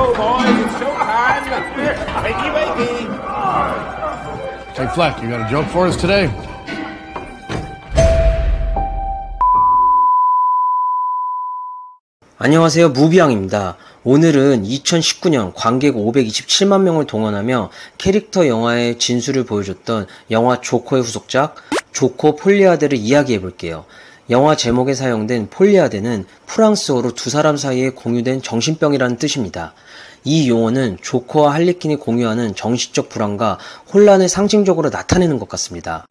go, boys. It's s h o t Wakey, wakey. Hey, Fleck, you got a joke for us today? 안녕하세요. 무비앙입니다. 오늘은 2019년 관객 527만 명을 동원하며 캐릭터 영화의 진수를 보여줬던 영화 조커의 후속작 조커 폴리아드를 이야기해 볼게요. 영화 제목에 사용된 폴리아데는 프랑스어로 두 사람 사이에 공유된 정신병이라는 뜻입니다. 이 용어는 조커와 할리퀸이 공유하는 정신적 불안과 혼란을 상징적으로 나타내는 것 같습니다.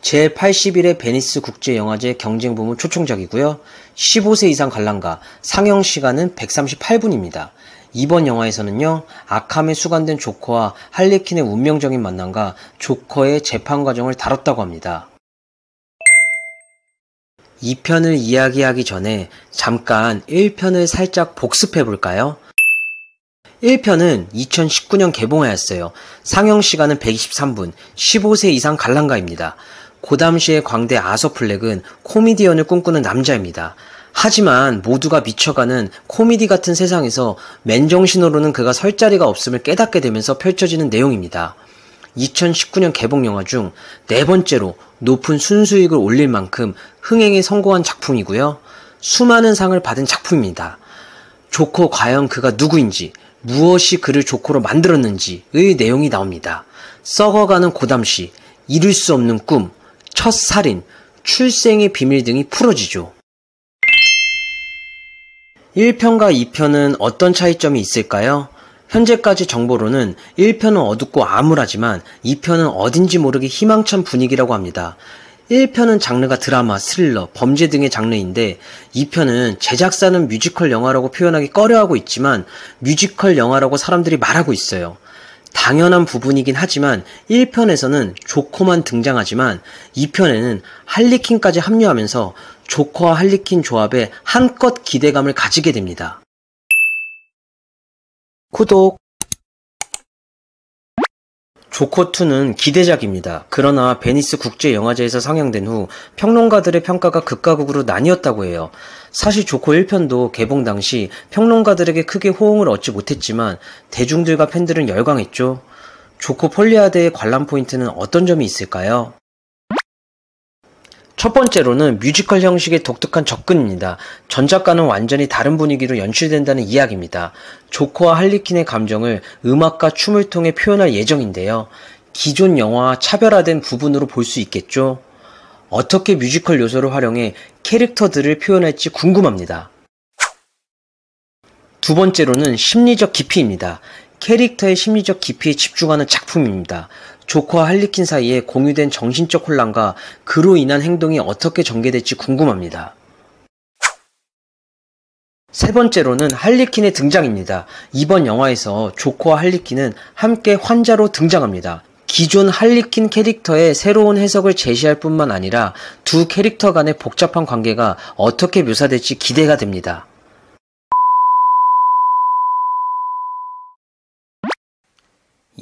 제81회 베니스 국제영화제 경쟁부문 초청작이고요. 15세 이상 관람가, 상영 시간은 138분입니다. 이번 영화에서는요, 악함에 수감된 조커와 할리퀸의 운명적인 만남과 조커의 재판 과정을 다뤘다고 합니다. 2편을 이야기하기 전에 잠깐 1편을 살짝 복습해 볼까요? 1편은 2019년 개봉하였어요. 상영 시간은 123분, 15세 이상 관람가입니다. 고담시의 그 광대 아서 플렉은 코미디언을 꿈꾸는 남자입니다. 하지만 모두가 미쳐가는 코미디 같은 세상에서 맨정신으로는 그가 설 자리가 없음을 깨닫게 되면서 펼쳐지는 내용입니다. 2019년 개봉 영화 중 네 번째로 높은 순수익을 올릴 만큼 흥행에 성공한 작품이고요. 수많은 상을 받은 작품입니다. 조커 과연 그가 누구인지, 무엇이 그를 조커로 만들었는지의 내용이 나옵니다. 썩어가는 고담시, 이룰 수 없는 꿈, 첫 살인, 출생의 비밀 등이 풀어지죠. 1편과 2편은 어떤 차이점이 있을까요? 현재까지 정보로는 1편은 어둡고 암울하지만 2편은 어딘지 모르게 희망찬 분위기라고 합니다. 1편은 장르가 드라마, 스릴러, 범죄 등의 장르인데 2편은 제작사는 뮤지컬 영화라고 표현하기 꺼려하고 있지만 뮤지컬 영화라고 사람들이 말하고 있어요. 당연한 부분이긴 하지만 1편에서는 조커만 등장하지만 2편에는 할리퀸까지 합류하면서 조커와 할리퀸 조합에 한껏 기대감을 가지게 됩니다. 구독 조커2는 기대작입니다. 그러나 베니스 국제영화제에서 상영된 후 평론가들의 평가가 극과 극으로 나뉘었다고 해요. 사실 조커 1편도 개봉 당시 평론가들에게 크게 호응을 얻지 못했지만 대중들과 팬들은 열광했죠. 조커 폴리아드의 관람 포인트는 어떤 점이 있을까요? 첫 번째로는 뮤지컬 형식의 독특한 접근입니다. 전작과는 완전히 다른 분위기로 연출된다는 이야기입니다. 조커와 할리퀸의 감정을 음악과 춤을 통해 표현할 예정인데요. 기존 영화와 차별화된 부분으로 볼 수 있겠죠? 어떻게 뮤지컬 요소를 활용해 캐릭터들을 표현할지 궁금합니다. 두 번째로는 심리적 깊이입니다. 캐릭터의 심리적 깊이에 집중하는 작품입니다. 조커와 할리퀸 사이에 공유된 정신적 혼란과 그로 인한 행동이 어떻게 전개될지 궁금합니다. 세 번째로는 할리퀸의 등장입니다. 이번 영화에서 조커와 할리퀸은 함께 환자로 등장합니다. 기존 할리퀸 캐릭터의 새로운 해석을 제시할 뿐만 아니라 두 캐릭터 간의 복잡한 관계가 어떻게 묘사될지 기대가 됩니다.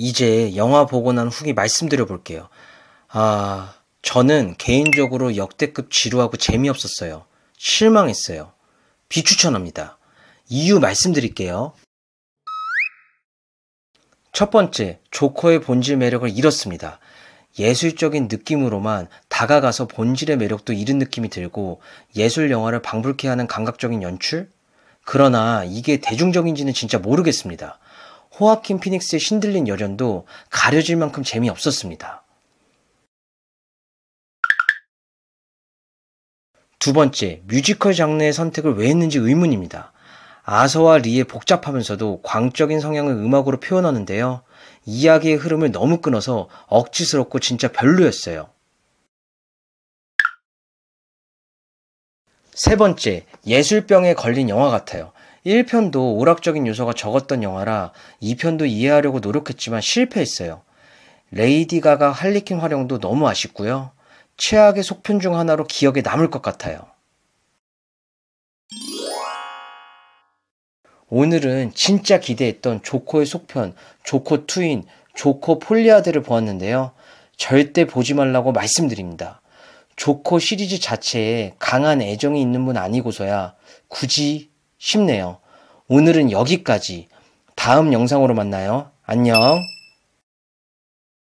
이제 영화 보고 난 후기 말씀드려 볼게요. 아, 저는 개인적으로 역대급 지루하고 재미없었어요. 실망했어요. 비추천합니다. 이유 말씀드릴게요. 첫 번째, 조커의 본질 매력을 잃었습니다. 예술적인 느낌으로만 다가가서 본질의 매력도 잃은 느낌이 들고 예술 영화를 방불케 하는 감각적인 연출? 그러나 이게 대중적인지는 진짜 모르겠습니다. 호아킨 피닉스의 신들린 여연도 가려질 만큼 재미없었습니다. 두 번째, 뮤지컬 장르의 선택을 왜 했는지 의문입니다. 아서와 리의 복잡하면서도 광적인 성향을 음악으로 표현하는데요. 이야기의 흐름을 너무 끊어서 억지스럽고 진짜 별로였어요. 세 번째, 예술병에 걸린 영화 같아요. 1편도 오락적인 요소가 적었던 영화라 2편도 이해하려고 노력했지만 실패했어요. 레이디 가가 할리퀸 활용도 너무 아쉽고요. 최악의 속편 중 하나로 기억에 남을 것 같아요. 오늘은 진짜 기대했던 조코의 속편, 조코 2인 조코 폴리아드를 보았는데요. 절대 보지 말라고 말씀드립니다. 조코 시리즈 자체에 강한 애정이 있는 분 아니고서야 굳이 쉽네요. 오늘은 여기까지. 다음 영상으로 만나요. 안녕.